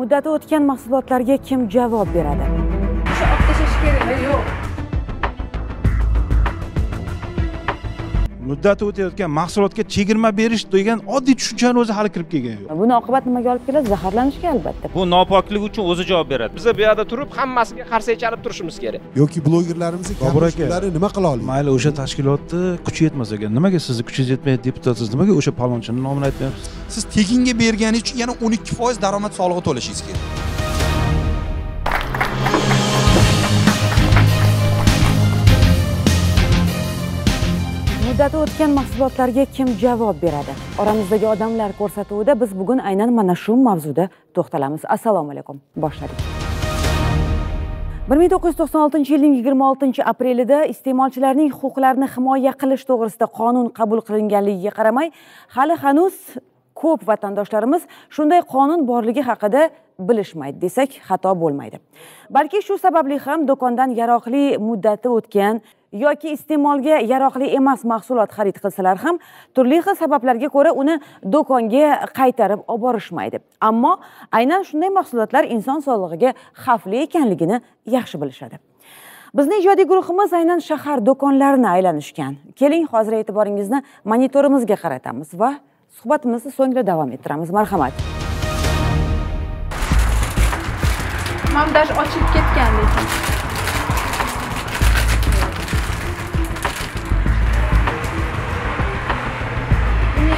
muddati o'tgan mahsulotlarga kim javob beradi o'sha olib tashlash kerakmi yo'q muddati o'tayotgan mahsulotga chegirma berish degan oddiy tushunchani o'zi hali kirib kelgani yo'q buni oqibati nimaga olib keladi zaharlanishga albatta bu nopoklik uchun o'zi javob beradi biza bu yoqda turib hammasiga qarsak chalib turishimiz kerak yoki blogerlarimiz bobur aka nima qila oladi mayli o'sha tashkilotni kuchi yetmas ekan nimaga sizni kuchingiz yetmaydi deputatsiz nimaga o'sha palonchini nomini aytmayapsiz siz tekinga bergani uchun yana o'n ikki foiz daromad solig'i to'lashingiz kerak muddati o'tgan mahsulotlarga kim javob beradi oramizdagi odamlar ko'rsatuvida biz bugun aynan mana shu mavzuda to'xtalamiz assalomu alaykum boshladik bir ming to'qqiz yuz to'qson oltinchi yilning yigirma oltinchi aprelida iste'molchilarning huquqlarini himoya qilish to'g'risida qonun qabul qilinganligiga qaramay hali hanuz ko'p vatandoshlarimiz shunday qonun borligi haqida bilishmaydi desak xato bo'lmaydi balki shu sababli ham do'kondan yaroqli muddati o'tgan yoki iste'molga yaroqli emas mahsulot xarid qilsalar ham turli xil sabablarga ko'ra uni do'konga qaytarib olib borishmaydi ammo aynan shunday mahsulotlar inson sog'lig'iga xavfli ekanligini yaxshi bilishadi bizni ijodiy guruhimiz aynan shahar do'konlarini aylanishgan keling hozir e'tiboringizni monitorimizga qaratamiz va suhbatimizni so'ngra davom ettiramiz marhamat mandaj ochilib ketgan lekin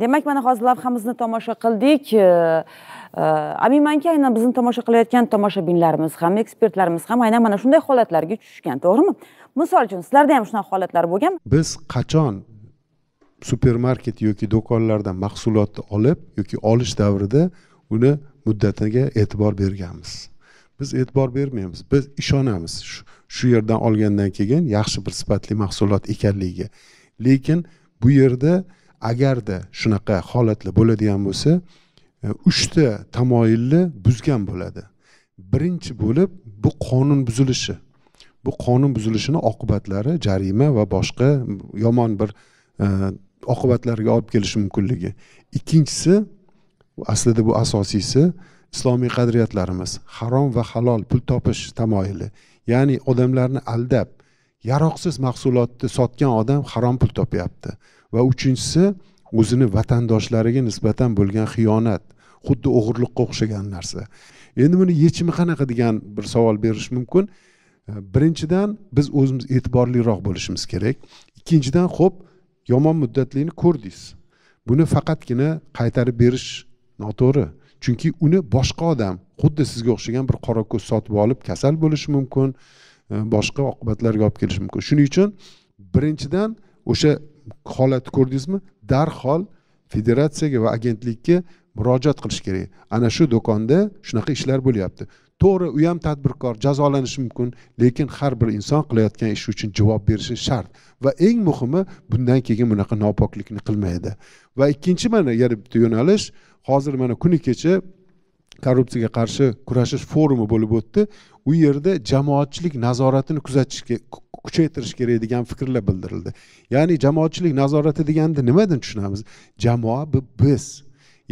demak mana hozir lavhamizni tomosha qildik e, aminmanki aynan bizni tomosha qilayotgan tomoshabinlarimiz ham ekspertlarimiz ham aynan mana shunday holatlarga tushishgan to'g'rimi misol uchun sizlarda ham shunaqa holatlar bo'lganmi biz qachon supermarket yoki do'konlardan mahsulotni olib yoki olish davrida uni muddatiga e'tibor berganmiz biz e'tibor bermaymiz biz ishonamiz shu yerdan olgandan keyin yaxshi bir sifatli mahsulot ekanligiga lekin bu yerda agarda shunaqa holatlar bo'ladigan bo'lsa e, uchta tamoyilni buzgan bo'ladi birinchi bo'lib bu qonun buzilishi bu qonun buzilishini oqibatlari jarima va boshqa yomon bir e, oqibatlarga olib kelishi mumkinligi ikkinchisi aslida bu asosiysi islomiy qadriyatlarimiz harom va halol pul topish tamoyili ya'ni odamlarni aldab yaroqsiz mahsulotni sotgan odam harom pul topyapti va uchinchisi o'zini vatandoshlariga nisbatan bo'lgan xiyonat xuddi o'g'irliqqa o'xshagan narsa endi buni yechimi qanaqa degan bir savol berish mumkin e, birinchidan biz o'zimiz e'tiborliroq bo'lishimiz kerak ikkinchidan ho'p yomon muddatlikni ko'rdingiz buni faqatgina qaytarib berish noto'g'ri chunki uni boshqa odam xuddi sizga o'xshagan bir qora ko'z sotib olib kasal bo'lishi mumkin e, boshqa oqibatlarga olib kelishi mumkin shuning uchun birinchidan o'sha holat ko'rdingizmi darhol federatsiyaga va agentlikka murojaat qilish kerak ana shu do'konda shunaqa ishlar bo'lyapti to'g'ri u ham tadbirkor jazolanishi mumkin lekin har bir inson qilayotgan ishi uchun javob berishi shart va eng muhimi bundan keyin bunaqa nopoklikni qilmaydi va ikkinchi mana yana bitta yo'nalish hozir mana kuni kecha korrupsiyaga qarshi kurashish forumi bo'lib o'tdi u yerda jamoatchilik nazoratini kuzatishga kuchaytirish kerak degan fikrlar bildirildi ya'ni jamoatchilik nazorati deganda nimadan tushunamiz jamoa bu biz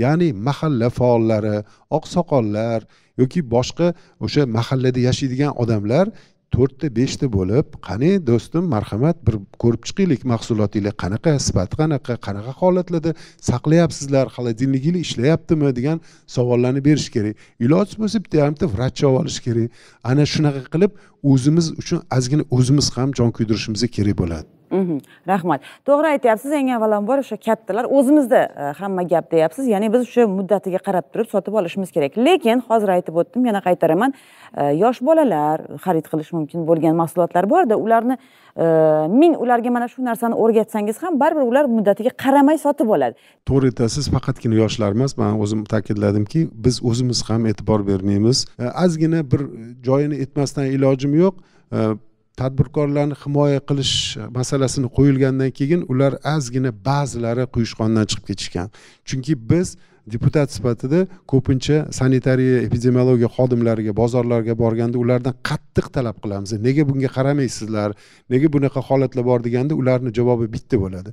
ya'ni mahalla faollari oqsoqollar yoki boshqa o'sha mahallada yashaydigan odamlar to'rtta beshta bo'lib qani do'stim marhamat bir ko'rib chiqaylik mahsulotinglar qanaqa sifati qanaqa qanaqa holatlarda saqlayapsizlar холодильнигinglar ishlayaptimi degan savollarni berish kerak iloji bo'lsa bitta yarimta vrach olib olish kerak ana shunaqa qilib o'zimiz uchun ozgina o'zimiz ham jon kuydirishimiz kerak bo'ladi rahmat to'g'ri aytyapsiz eng avvalambor o'sha kattalar o'zimizda э, hamma gap deyapsiz ya'ni biz o'sha muddatiga qarab turib sotib olishimiz kerak lekin hozir aytib o'tdim yana qaytaraman э, yosh bolalar xarid qilish mumkin bo'lgan mahsulotlar borda ularni э, ming ularga mana shu narsani o'rgatsangiz ham baribir ular muddatiga qaramay sotib oladi to'g'ri aytasiz faqatgina yoshlar emas man o'zim ta'kidladimki biz o'zimiz ham e'tibor bermaymiz ozgina bir joyini etmasdan ilojim yo'q tadbirkorlarni himoya qilish masalasini qo'yilgandan keyin ular ozgina ba'zilari quyushqondan chiqib ketishgan chunki biz deputat sifatida ko'pincha sanitariya epidemiologiya xodimlariga bozorlarga borganda ulardan qattiq talab qilamiz nega bunga qaramaysizlar nega bunaqa holatlar bor deganda ularni javobi bitta bo'ladi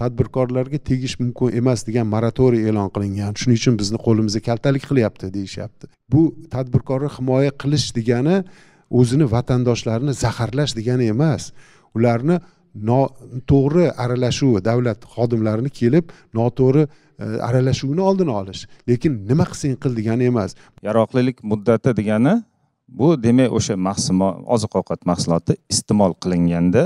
tadbirkorlarga tegish mumkin emas degan moratoriy e'lon qilingan shuning uchun bizni qo'limizda kaltalik qilyapti deyishyapti bu tadbirkorni himoya qilish degani o'zini vatandoshlarini zaharlash degani emas ularni noto'g'ri aralashuv davlat xodimlarini kelib noto'g'ri e, aralashuvni oldini olish lekin nima qilsang qil degani emas yaroqlilik muddati degani bu demak o'sha mahsulot oziq ovqat mahsuloti iste'mol qilinganda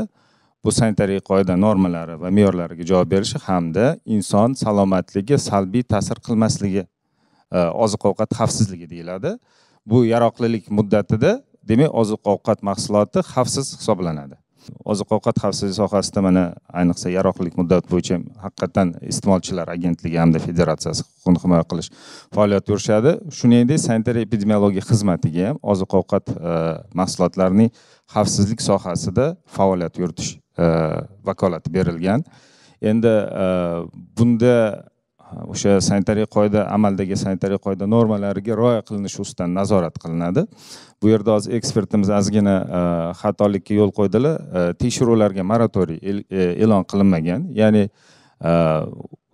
bu sanitariya qoida normalari va me'yorlariga javob berishi hamda inson salomatligiga salbiy ta'sir qilmasligi e, oziq ovqat xavfsizligi deyiladi bu yaroqlilik muddatida demak oziq ovqat mahsuloti xavfsiz hisoblanadi oziq ovqat xavfsizligi sohasida mana ayniqsa yaroqlilik muddati bo'yicha haqiqatdan iste'molchilar agentligi hamda federatsiyasi huquqni himoya qilish faoliyat yurishadi shuningdek sanitariya epidemiologiya xizmatiga ham oziq ovqat e, mahsulotlarining xavfsizlik sohasida faoliyat yuritish e, vakolati berilgan endi e, bunda o'sha sanitariya qoida amaldagi sanitariya qoida normalariga rioya qilinishi ustidan nazorat qilinadi bu yerda hozir ekspertimiz ozgina e, xatolikka yo'l qo'ydilar e, tekshiruvlarga moratoriy e, e'lon qilinmagan ya'ni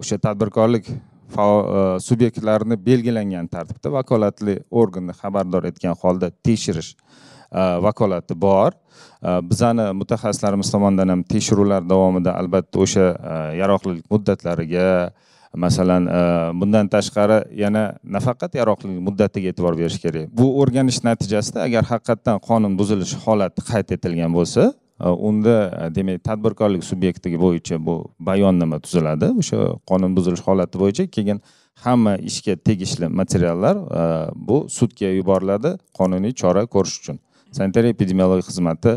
o'sha tadbirkorlik subyektlarini belgilangan tartibda vakolatli organni xabardor etgan holda tekshirish vakolati bor bizani mutaxassislarimiz tomonidan ham tekshiruvlar davomida albatta o'sha yaroqlilik muddatlariga masalan e, bundan tashqari yana nafaqat yaroqlilik muddatiga e'tibor berish kerak bu o'rganish natijasida agar haqiqatdan qonun buzilishi holati qayd etilgan bo'lsa e, unda e, demak tadbirkorlik subyektiga bo'yicha bu bayonnoma tuziladi o'sha qonun buzilish holati bo'yicha keyin hamma ishga tegishli materiallar bu sudga yuboriladi qonuniy chora ko'rish uchun sanitariya epidemiologiya xizmati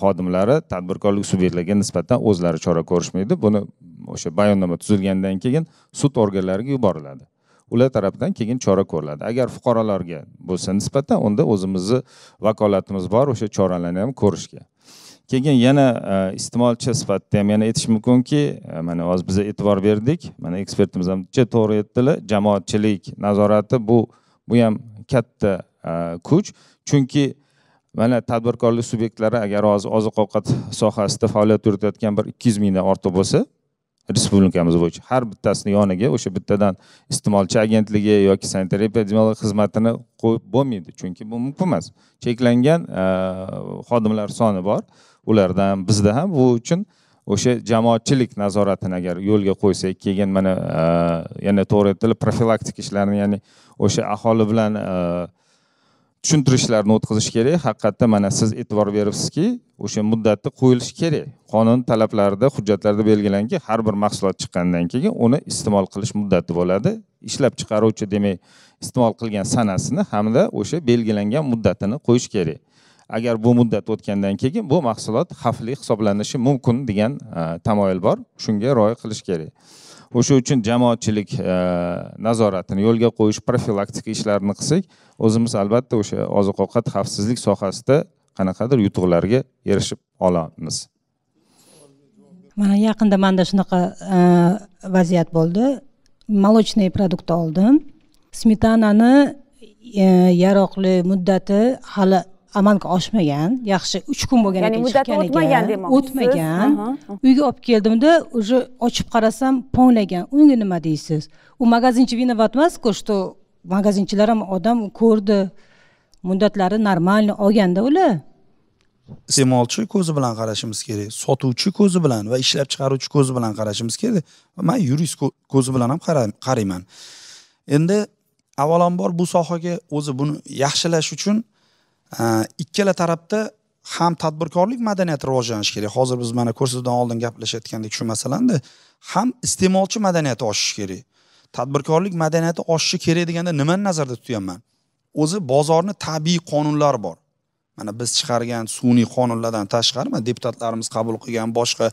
xodimlari tadbirkorlik subyektlariga nisbatan o'zlari chora ko'rishmaydi buni o'sha bayonnoma tuzilgandan keyin sud organlariga yuboriladi ular tarafidan keyin chora ko'riladi agar fuqarolarga bo'lsa nisbatan unda o'zimizni vakolatimiz bor o'sha choralarni ham ko'rishga keyin yana e, iste'molchi sifatida ham yana aytish mumkinki e, mana hozir biza e'tibor berdik mana ekspertimiz ham juda to'g'ri aytdilar jamoatchilik nazorati bu bu ham katta e, kuch chunki mana tadbirkorlik subyektlari agar hozir oziq ovqat sohasida faoliyat yuritayotgan bir ikki yuz mingdan ortiq bo'lsa respublikamiz bo'yicha har bittasini yoniga o'sha bittadan iste'molchi agentligi yoki sanitariya epidemiologiya xizmatini qo'yib bo'lmaydi chunki bu mumkin emas cheklangan eh, xodimlar soni bor ulardan bizda ham bu uchun o'sha jamoatchilik nazoratini agar yo'lga qo'ysak keyin mana eh, yana to'g'ri aytilib profilaktik ishlarini ya'ni o'sha aholi bilan eh, tushuntirishlarni o'tkazish kerak haqiqatda mana siz e'tibor beribsizki o'sha muddatni qo'yilishi kerak qonun talablarida hujjatlarda belgilanki har bir mahsulot chiqqandan keyin uni iste'mol qilish muddati bo'ladi ishlab chiqaruvchi demak iste'mol qilgan sanasini hamda o'sha belgilangan muddatini qo'yish kerak agar bu muddat o'tgandan keyin bu mahsulot xavfli hisoblanishi mumkin degan e, tamoyil bor shunga rioya qilish kerak o'sha uchun jamoatchilik e, nazoratini yo'lga qo'yish profilaktika ishlarini qilsak o'zimiz albatta o'sha oziq ovqat xavfsizlik sohasida qanaqadir yutuqlarga erishib olamiz mana yaqinda manda shunaqa e, vaziyat bo'ldi молочный produkt oldim smetanani yaroqli muddati hali amalga oshmagan yaxshi uch kun bo'lgan ekan muddati o'tmagan demoqchisiz o'tmagan uyga olib keldimda уже ochib qarasam ponglagan unga nima deysiz u magazinchi виноват emasku что magazinchilar ham odam ko'rdi muddatlari нормально olganda ular iste'molchi ko'zi bilan qarashimiz kerak sotuvchi ko'zi bilan va ishlab chiqaruvchi ko'zi bilan qarashimiz kerak man yurist ko'zi bilan ham qarayman endi avvalambor bu sohaga o'zi buni yaxshilash uchun Э, ikkala tarafda ham tadbirkorlik madaniyati rivojlanishi kerak hozir biz mana ko'rsatuvdan oldin gaplashayotgandek shu masalani ham iste'molchi madaniyati oshishi kerak tadbirkorlik madaniyati oshishi kerak deganda nimani nazarda tutyapman o'zi bozorni tabiiy qonunlari bor mana biz chiqargan sun'iy qonunlardan tashqari mana deputatlarimiz qabul qilgan boshqa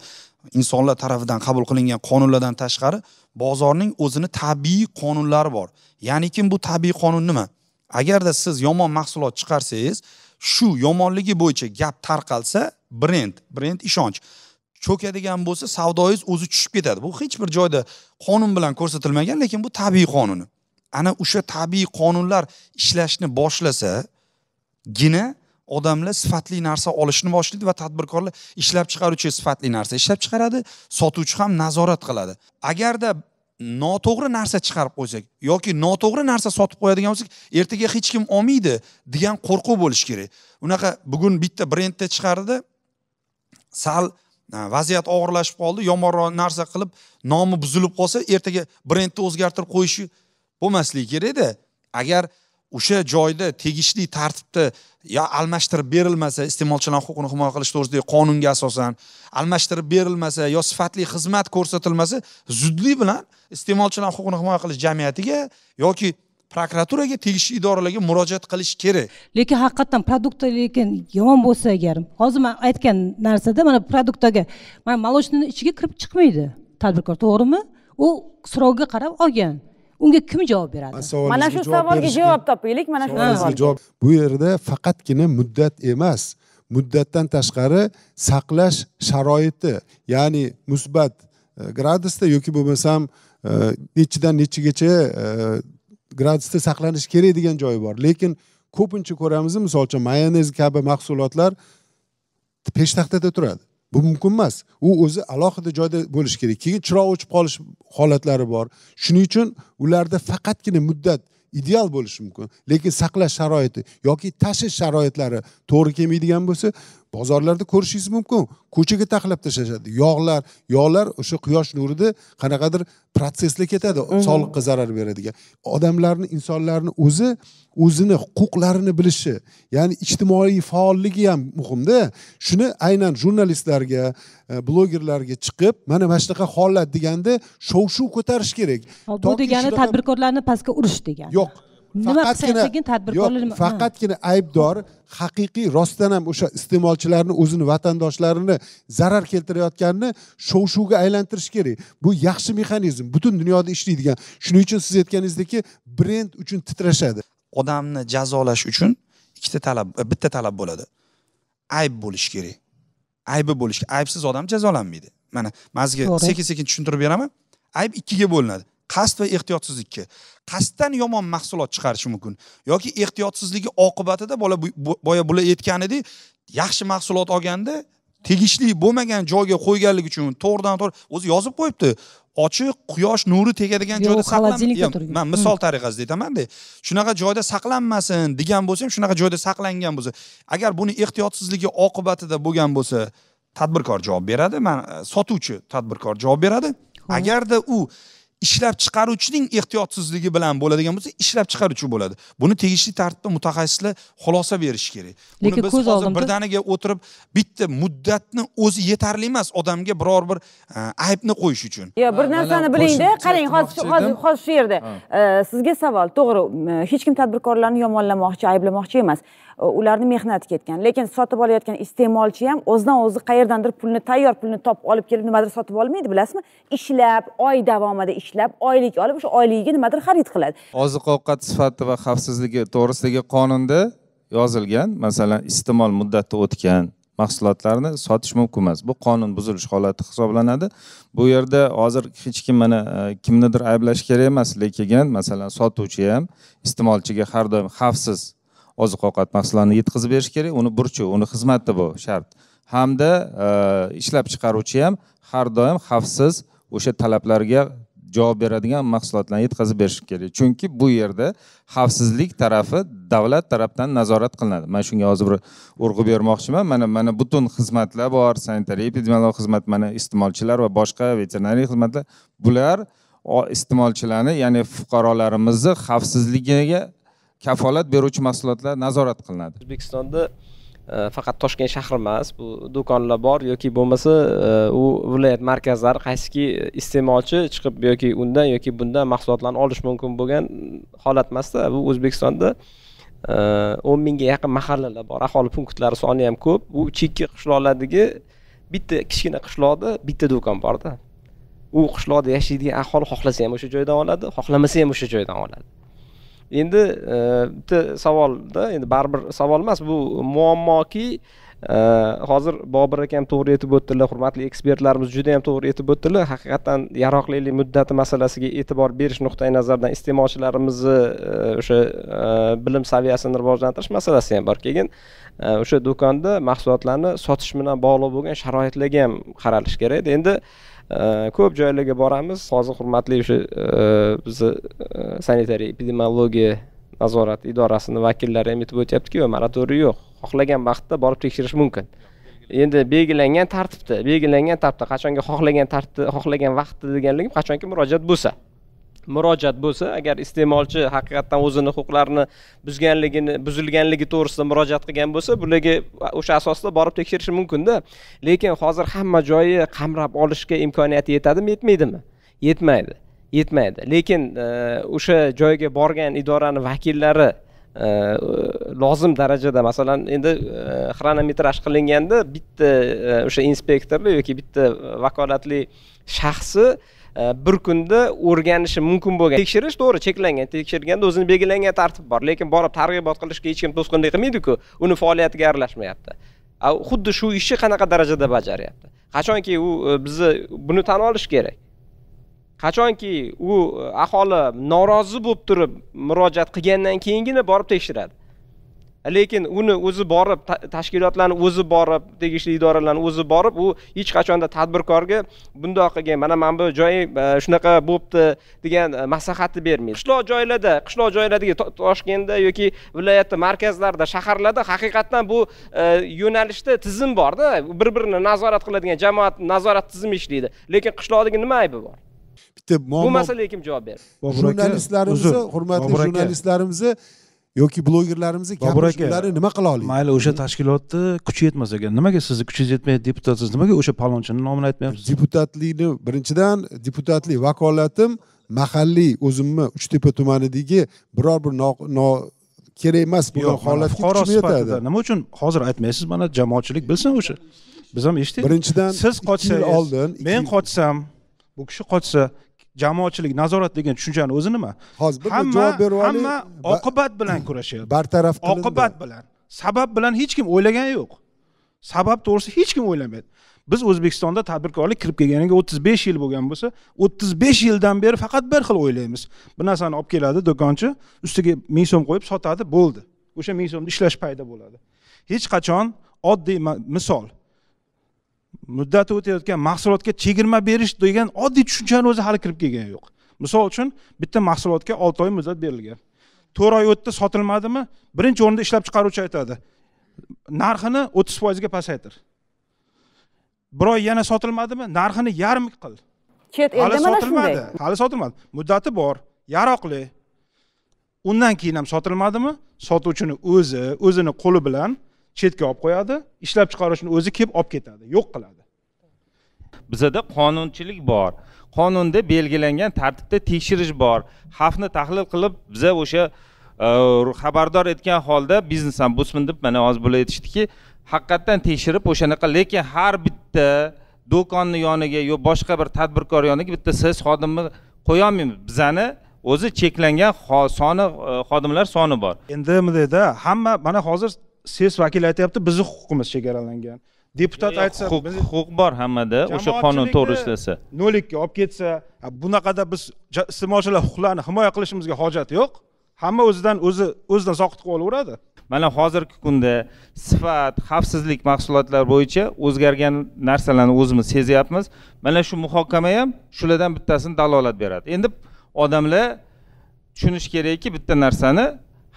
insonlar tarafidan qabul qilingan qonunlardan tashqari bozorning o'zini tabiiy qonunlari bor ya'nikim bu tabiiy qonun nima agarda siz yomon mahsulot chiqarsangiz shu yomonligi bo'yicha gap tarqalsa brend brend ishonch cho'kadigan bo'lsa savdoyingiz o'zi tushib ketadi bu hech bir joyda qonun bilan ko'rsatilmagan lekin bu tabiiy qonuni ana o'sha tabiiy qonunlar ishlashni boshlasa,gina odamlar sifatli narsa olishni boshlaydi va tadbirkorlar ishlab chiqaruvchi sifatli narsa ishlab chiqaradi sotuvchi ham nazorat qiladi agarda noto'g'ri narsa chiqarib qo'ysak yoki noto'g'ri narsa sotib qo'yadigan bo'lsak ertaga hech kim olmaydi degan qo'rquv bo'lishi kerak unaqa bugun bitta brendda chiqardi sal e, vaziyat og'irlashib qoldi yomonroq narsa qilib nomi buzilib qolsa ertaga brendni o'zgartirib qo'yishi bo'lmasligi kerakda agar o'sha joyda tegishli tartibda yo almashtirib berilmasa iste'molchilar huquqini himoya qilish to'g'risidagi qonunga asosan almashtirib berilmasa yo sifatli xizmat ko'rsatilmasa zudlik bilan iste'molchilar huquqini himoya qilish jamiyatiga yoki prokuraturaga tegishli idoralarga murojaat qilish kerak lekin haqiqatdan produkti lekin yomon bo'lsa agar hozir man aytgan narsada mana produktdagi mana молочныйni ichiga kirib chiqmaydi tadbirkor to'g'rimi u so'rovga qarab olgan unga kim javob beradi mana shu savolga javob topaylik mana shu javob bu yerda faqatgina muddat emas muddatdan tashqari saqlash sharoiti ya'ni musbat e, gradusda yoki bo'lmasam e, nechidan nechigacha e, gradusda saqlanish kerak degan joyi bor lekin ko'pincha ko'ramiz misol uchun mayonez kabi mahsulotlar peshtaxtada turadi bu mumkin emas u o'zi alohida joyda bo'lishi kerak keyin chiroq o'chib qolish holatlari bor shuning uchun ularda faqatgina muddat ideal bo'lishi mumkin lekin saqlash sharoiti yoki tashish sharoitlari to'g'ri kelmaydigan bo'lsa bozorlarda ko'rishingiz mumkin ko'chaga taxlab tashlashadi yog'lar yog'lar o'sha quyosh nurida qanaqadir protsessda ketadi mhmm. sog'liqqa zarar beradigan odamlarni insonlarni o'zi o'zini huquqlarini bilishi ya'ni ijtimoiy faolligi ham muhimda shuni aynan jurnalistlarga e, blogerlarga chiqib mana mana shunaqa holat deganda shov shuv ko'tarish kerak bu degani tadbirkorlarni pastga urish degani yo'q nima qilsak tadbirkorlar faqatgina aybdor haqiqiy rostdan ham o'sha iste'molchilarni o'zini vatandoshlarini zarar keltirayotganini shov shuvga aylantirish kerak bu yaxshi mexanizm butun dunyoda ishlaydigan shuning uchun siz aytganingizdeki brend uchun titrashadi odamni jazolash uchun ikkita talab e, bitta talab bo'ladi ayb bo'lishi kerak aybi bo'lishi aybsiz odam jazolanmaydi mana man sizga sekin sekin tushuntirib beraman ayb ikkiga bo'linadi qasd va ehtiyotsizlikka qasddan yomon mahsulot chiqarishi mumkin yoki ehtiyotsizligi oqibatida bola boya bular aytganidek yaxshi mahsulot olganda tegishli bo'lmagan joyga qo'yganligi uchun to'g'ridan to'g'ri o'zi yozib qo'yibdi ochiq quyosh nuri tegadigan joyda turgan man misol tariqasida aytamanda shunaqa joyda saqlanmasin degan bo'lsa ham shunaqa joyda saqlangan bo'lsa agar buni ehtiyotsizligi oqibatida bo'lgan bo'lsa tadbirkor javob beradi man sotuvchi tadbirkor javob beradi agarda u ishlab chiqaruvchining ehtiyotsizligi bilan bo'ladigan bo'lsa ishlab chiqaruvchi bo'ladi buni tegishli tartibda mutaxassislar xulosa berishi kerak buni biz hozir birdaniga o'tirib bitta muddatni o'zi yetarli emas odamga biror bir e, aybni qo'yish uchun yo'q bir narsani bilingda qarang hozir hozir shu yerda e, sizga savol to'g'ri hech kim tadbirkorlarni yomonlamoqchi ayblamoqchi emas ularni mehnati ketgan lekin sotib olayotgan iste'molchi ham o'zidan o'zi qayerdandir pulni tayyor pulni topib olib kelib nimadir sotib olmaydi bilasizmi ishlab oy davomida ishlab oylik olib o'sha oyligiga nimadir xarid qiladi oziq ovqat sifati va xavfsizligi to'g'risidagi qonunda yozilgan masalan iste'mol muddati o'tgan mahsulotlarni sotish mumkin emas bu qonun buzilish holati hisoblanadi bu yerda hozir hech kim mana e, kimnidir ayblash kerak emas lekin masalan sotuvchi ham iste'molchiga har doim xavfsiz oziq ovqat mahsulotlarini yetkazib berish kerak uni burchi uni xizmati bu shart hamda e, ishlab chiqaruvchi ham har doim xavfsiz o'sha talablarga javob beradigan mahsulotlarni yetkazib berish kerak chunki bu yerda xavfsizlik tarafi davlat tarafidan nazorat qilinadi man shunga hozir bir urg'u bermoqchiman mana mana butun xizmatlar bor sanitariya epidemiologik xizmat mana iste'molchilar va boshqa veterinariya xizmatlar bular iste'molchilarni ya'ni fuqarolarimizni xavfsizligiga kafolat beruvchi mahsulotlar nazorat qilinadi o'zbekistonda e, faqat toshkent shahri emas bu do'konlar bor yoki bo'lmasa e, u viloyat markazlari qaysiki iste'molchi chiqib yoki undan yoki bundan mahsulotlarni olish mumkin bo'lgan holat emasda bu o'zbekistonda e, o'n mingga yaqin mahallalar bor aholi punktlari soni ham ko'p u chekka qishloqlardagi bitta kichkina qishloqda bitta do'kon borda u qishloqda yashaydigan aholi xohlasa ham o'sha joydan oladi xohlamasa ham o'sha joydan oladi endi e, bitta savolda endi baribir savol emas bu muammoki e, hozir bobur akam to'g'ri aytib o'tdilar hurmatli ekspertlarimiz juda yam to'g'ri aytib o'tdilar haqiqatdan yaroqlilik muddati masalasiga e'tibor berish nuqtai nazaridan iste'molchilarimizni e, o'sha bilim saviyasini rivojlantirish masalasi ham bor keyin o'sha do'konda mahsulotlarni sotish bilan bog'liq bo'lgan sharoitlarga ham qaralish kerak endi ko'p joylarga boramiz hozir hurmatli o'sha e, bizni e, sanitariya epidemiologiya nazorati idorasini vakillari ham aytib o'tyaptiku moratoriy yo'q xohlagan vaqtda borib tekshirish mumkin endi belgilangan tartibda belgilangan tartibda qachonki xohlagan tartibda xohlagan vaqtda deganligim qachonki murojaat bo'lsa murojaat bo'lsa agar iste'molchi haqiqatdan o'zini huquqlarini buzganligini buzilganligi to'g'risida murojaat qilgan bo'lsa bularga o'sha asosda borib tekshirishi mumkinda lekin hozir hamma joyi qamrab olishga imkoniyati yetadimi yetmaydimi yetmaydi yetmaydi lekin e, o'sha joyga borgan idorani vakillari e, lozim darajada masalan endi e, xronometraj qilinganda bitta o'sha inspektorni yoki bitta vakolatli shaxsi Э, bir kunda o'rganishi mumkin bo'lgan tekshirish to'g'ri cheklangan tekshirganda o'zini belgilangan tartib bor lekin borib targ'ibot qilishga hech kim to'sqinlik qilmaydiku uni faoliyatiga aralashmayapti xuddi shu ishni qanaqa darajada bajaryapti qachonki u e, bizni buni tan olish kerak qachonki u e, aholi norozi bo'lib turib murojaat qilgandan keyingina borib tekshiradi lekin uni o'zi borib tashkilotlarni o'zi borib tegishli idoralarni o'zi borib u hech qachonda tadbirkorga bundoq qilgan mana mana bu joyi e, shunaqa bo'libdi degan e, maslahatni bermaydi qishloq joylarda qishloq joylardagi toshkentda yoki viloyatni markazlarida shaharlarda haqiqatdan bu e, yo'nalishda tizim borda bir birini nazorat qiladigan jamoat nazorat tizimi ishlaydi lekin qishloqdagi nima aybi bor bitta muammo bu masalaga kim javob beradi jurnalistlarimizni hurmatli jurnalistlarimizni yoki blogerlarimizni bobur aka nima qila oladi mayli o'sha tashkilotni kuchi yetmas ekan nimaga sizni kuchingiz yetmaydi deputatsiz nimaga o'sha palonchini nomini aytmayapsiz deputatlikni birinchidan deputatlik vakolatim mahalliy o'zimni uchtepa tumanidagi biror bir kerak emas bo'lgan holat fuqaro yetadi nima uchun hozir aytmaysiz mana jamoatchilik bilsin o'sha biz ham eshitdik birinchidan siz qochsangiz oldin men qochsam bu kishi qochsa jamoatchilik nazorat degan tushunchani o'zi nima hozir javob berib hamma oqibat bilan kurashyapti bartaraf qilindi oqibat bilan sabab bilan hech kim o'ylagani yo'q sabab to'g'risida hech kim o'ylamaydi biz o'zbekistonda tadbirkorlik kirib kelganiga o'ttiz besh yil bo'lgan bo'lsa o'ttiz besh yildan beri faqat bir xil o'ylaymiz bir narsani olib keladi do'konchi ustiga ming so'm qo'yib sotadi bo'ldi o'sha ming so'mni ishlash payda bo'ladi hech qachon oddiy misol muddati o'tayotgan mahsulotga chegirma berish degan oddiy tushunchani o'zi hali kirib kelgani yo'q misol uchun bitta mahsulotga olti oy muddat berilgan to'rt oy o'tdi sotilmadimi birinchi o'rinda ishlab chiqaruvchi aytadi narxini o'ttiz foizga pasaytir bir oy yana sotilmadimi narxini yarmi qil chet elda hali sotilmadi hali sotilmadi muddati bor yaroqli undan keyin ham sotilmadimi sotuvchini o'zi o'zini qo'li bilan chetga olib qo'yadi ishlab chiqaruvchini o'zi kelib olib ketadi yo'q qiladi bizada qonunchilik bor qonunda belgilangan tartibda tekshirish bor xavfni tahlil qilib biza o'sha e, xabardor etgan holda biznes ombudsman deb mana hozir bular aytishdiki haqiqatdan tekshirib o'shanaqa lekin har bitta do'konni yoniga yo boshqa bir tadbirkor yoniga bitta siz xodimni qo'yolmaymiz bizani o'zi cheklangan soni e, xodimlar soni bor endi bundayda hamma mana hozir ses vakili aytyapti bizni huquqimiz chegaralangan deputat aytsa huquq huquq bor hammada o'sha qonun to'g'risida desa nolikka olib ketsa bunaqada biz iste'molchilar huquqlarini himoya qilishimizga hojat yo'q hamma o'zidan o'zi o'zidan soqit qilib olaveradi mana hozirgi kunda sifat xavfsizlik mahsulotlari bo'yicha o'zgargan narsalarni o'zimiz sezyapmiz mana shu muhokama ham shulardan bittasini dalolat beradi endi odamlar tushunish kerakki bitta narsani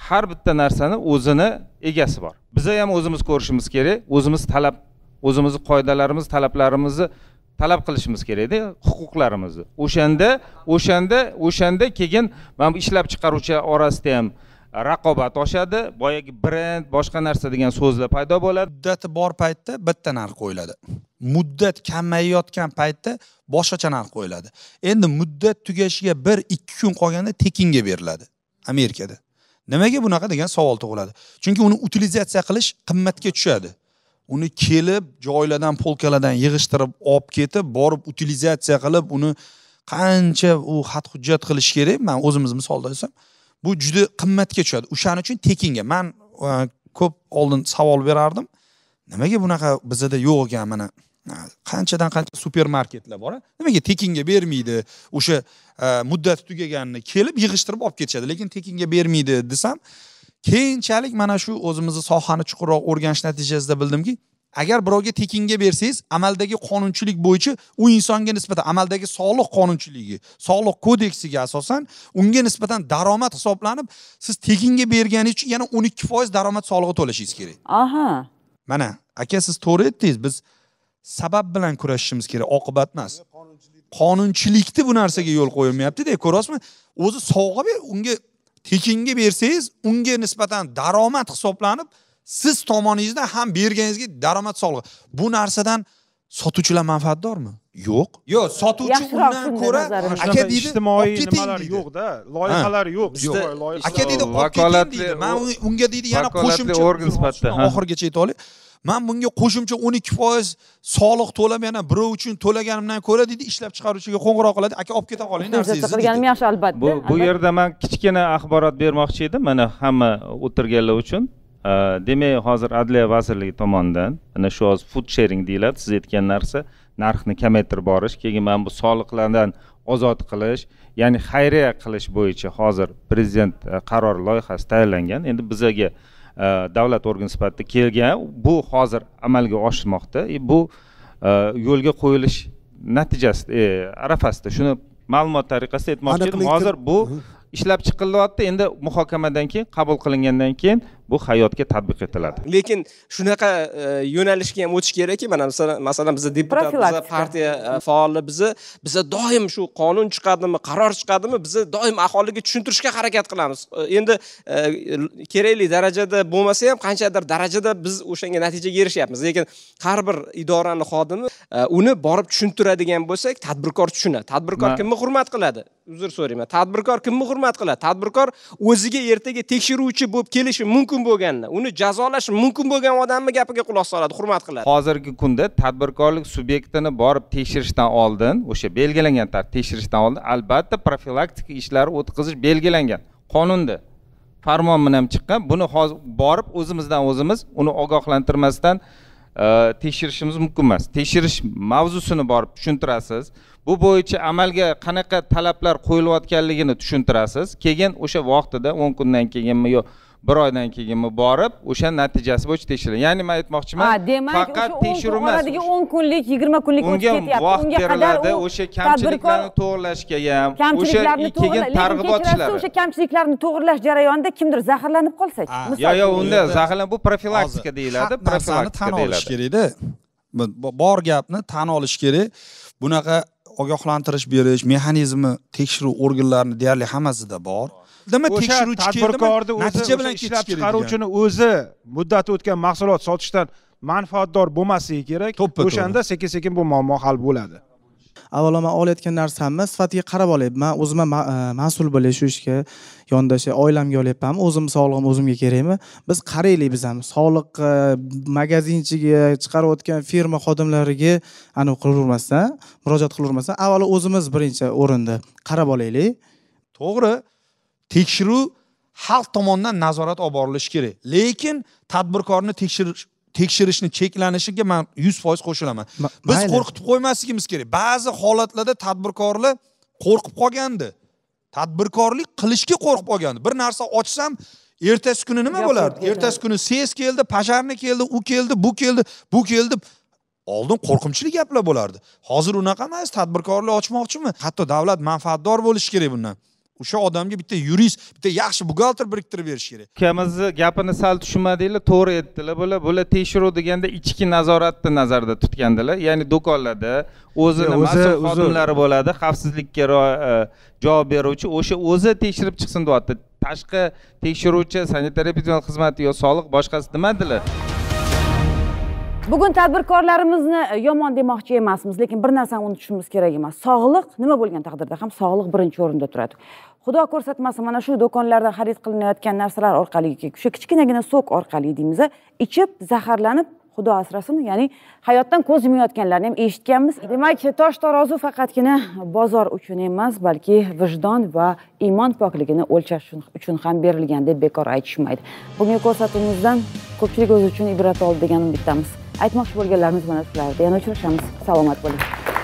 har bitta narsani o'zini egasi bor biza ham o'zimiz ko'rishimiz kerak o'zimiz talab o'zimizni qoidalarimiz talablarimizni talab qilishimiz kerakda huquqlarimizni o'shanda o'shanda o'shanda keyin mana bu ishlab chiqaruvchi orasida ham raqobat oshadi boyagi brend boshqa narsa degan so'zlar paydo bo'ladi muddati bor paytda bitta narx qo'yiladi muddat kamayayotgan paytda boshqacha narx qo'yiladi endi muddat tugashiga bir ikki kun qolganda tekinga beriladi amerikada nimaga bunaqa degan savol tug'iladi chunki uni utilizatsiya qilish qimmatga tushadi uni kelib joylardan polkalardan yig'ishtirib olib ketib borib utilizatsiya qilib uni qancha u xat hujjat qilish kerak man o'zimiz misolda desam bu juda qimmatga tushadi o'shaning uchun tekinga man e, ko'p oldin savol berardim nimaga bunaqa bizada yo'q ekan mana qanchadan qancha supermarketlar bor nimaga tekinga bermaydi o'sha e, muddati tugaganini kelib yig'ishtirib olib ketishadi lekin tekinga bermaydi desam keyinchalik mana shu o'zimizni sohani chuqurroq o'rganish natijasida bildimki agar birovga tekinga bersangiz amaldagi qonunchilik bo'yicha u insonga nisbatan amaldagi soliq qonunchiligi soliq kodeksiga asosan unga nisbatan daromad hisoblanib siz tekinga berganingiz uchun yana o'n ikki foiz daromad solig'i to'lashingiz kerak aha mana aka siz to'g'ri aytdingiz biz sabab bilan kurashishimiz kerak oqibat emas qonunchilikni bu narsaga yo'l qo'yilmayaptida ko'ryapsizmi o'zi sovg'a ber unga tekinga bersangiz unga nisbatan daromad hisoblanib siz tomoningizdan ham berganingizga daromad solig'i bu narsadan sotuvchilar manfaatdormi yo'q yo'q sotuvchi undan ko'ra aka deydi ijtimoiy nimalar yo'qda loyihalar yo'q aka deydi vakolatli man unga deydi yana qo'shimcha organ sifatida oxirigacha aytib man bunga qo'shimcha o'n ikki foiz soliq to'lab yana birov uchun to'laganimdan ko'ra deydi ishlab chiqaruvchiga qo'ng'iroq qiladi aka olib keta qoling narsangizni qilganim yaxshi albatta bu bu yerda man kichkina axborot bermoqchi edim mana hamma o'tirganlar uchun demak hozir adliya vazirligi tomonidan mana shu hozir food sharing deyiladi siz aytgan narsa narxni kamaytirib borish keyin mana bu soliqlardan ozod qilish ya'ni xayriya qilish bo'yicha hozir prezident e, qarori loyihasi tayyorlangan endi bizaga Э, davlat organi sifatida kelgan bu hozir amalga oshirmoqda e, bu e, yo'lga qo'yilish natijasida e, arafasida shuni ma'lumot tariqasida aytmoqchi edim hozir bu ishlab chiqilyapti endi muhokamadan keyin qabul qilingandan keyin bu hayotga tatbiq etiladi lekin shunaqa e, yo'nalishga ham o'tish kerakki mana masalan bizni deputat partiya e, faoli bizni biza doim shu qonun chiqadimi qaror chiqadimi biza doim aholiga tushuntirishga harakat qilamiz e, endi kerakli darajada bo'lmasa ham qanchadir darajada biz o'shanga natijaga erishyapmiz lekin har bir idorani xodimi uni borib tushuntiradigan bo'lsak tadbirkor tushunadi tadbirkor kimni hurmat qiladi uzr so'rayman tadbirkor kimni hurmat qiladi tadbirkor o'ziga ertaga tekshiruvchi bo'lib kelishi mumkin mumkin uni jazolash mumkin bo'lgan odamni gapiga quloq soladi hurmat qiladi hozirgi kunda tadbirkorlik subyektini borib tekshirishdan oldin o'sha belgilangan tartib tekshirishdan oldin albatta profilaktika ishlari o'tkazish belgilangan qonunda farmon bilan ham chiqqan buni hozir borib o'zimizdan o'zimiz uni ogohlantirmasdan e, tekshirishimiz mumkin emas tekshirish mavzusini borib tushuntirasiz bu bo'yicha amalga qanaqa talablar qo'yilayotganligini tushuntirasiz keyin o'sha vaqtida o'n kundan keyinmi yo bir oydan keyin borib o'sha natijasi bo'yicha tekshiriladi ya'ni man aytmoqchiman demak faqat tekshiruv emas oradagi o'n kunlik yigirma kunlik o'tib ketyapti vaqt beriladi o'sha kamchiliklarni to'g'irlashga ham o'sha keyin targ'ibot ishlari o'sha kamchiliklarni to'g'irlash jarayonida kimdir zaharlanib qolsa yo'q yo'q unda zaharlan bu profilaktika deyiladi profilaktika tan olish kerakda bor gapni tan olish kerak bunaqa ogohlantirish berish mexanizmi tekshiruv organlarini deyarli hammasida bor nima tekshiruvchi tadbirkorni natija bilan ishlab chiqaruvchini o'zi muddati o'tgan mahsulot sotishdan manfaatdor bo'lmasligi kerak o'shanda sekin sekin bu muammo hal bo'ladi avvalo man olayotgan narsamni sifatiga qarab olyapman o'zim ham e, mas'ul bo'lish shu ishga yondasha oilamga olyapmanmi o'zim sog'lig'im o'zimga kerakmi biz qaraylik biz ham soliqqa e, magazinchiga chiqarayotgan firma xodimlariga anavi qilavermasdan murojaat qilavermasdan avvalo o'zimiz birinchi o'rinda qarab olaylik to'g'ri tekshiruv xalq tomonidan nazorat olib borilishi kerak lekin tadbirkorni tekshirish tekshirishni cheklanishiga man yuz foiz qo'shilaman biz qo'rqitib qo'ymasligimiz kerak ba'zi holatlarda tadbirkorlar qo'rqib qolgandi tadbirkorlik qilishga qo'rqib qolgandi bir narsa ochsam ertasi kuni nima bo'lardi ertasi kuni ses keldi пожарный keldi u keldi bu keldi bu keldi oldin qo'rqinchli gaplar bo'lardi hozir unaqa emas tadbirkorlik ochmoqchimi hatto davlat manfaatdor bo'lishi kerak bundan o'sha odamga bitta yurist bitta yaxshi buxgalter biriktirib berish kerak ukamizni gapini sal tushunmadinglar to'g'ri aytdilar bular bular tekshiruv deganda ichki nazoratni nazarda tutgandilar ya'ni do'konlarda o'zini mas'ul xodimlari bo'ladi xavfsizlikka e, javob beruvchi o'sha o'zi tekshirib chiqsin deyapti tashqi tekshiruvchi sanitariya xizmati yo soliq boshqasi nima dedilar bugun tadbirkorlarimizni e, yomon demoqchi emasmiz lekin bir narsani unutishimiz kerak emas sog'liq nima bo'lgan taqdirda ham sog'liq birinchi o'rinda turadi xudo ko'rsatmasin mana shu do'konlardan xarid qilinayotgan narsalar orqali shu kichkinagina sok orqali deymiz e, ichib zaharlanib xudo asrasin ya'ni hayotdan ko'z yumayotganlarni ham eshitganmiz demak tosh tarozi faqatgina bozor uchun emas balki vijdon va iymon pokligini o'lchash uchun ham berilgan deb bekor aytishmaydi bugungi ko'rsatuvimizdan ko'pchilik o'zi uchun ibrat oldi deganini bitamiz aytmoqchi bo'lganlarimiz mana shulardi yana uchrashamiz salomat bo'ling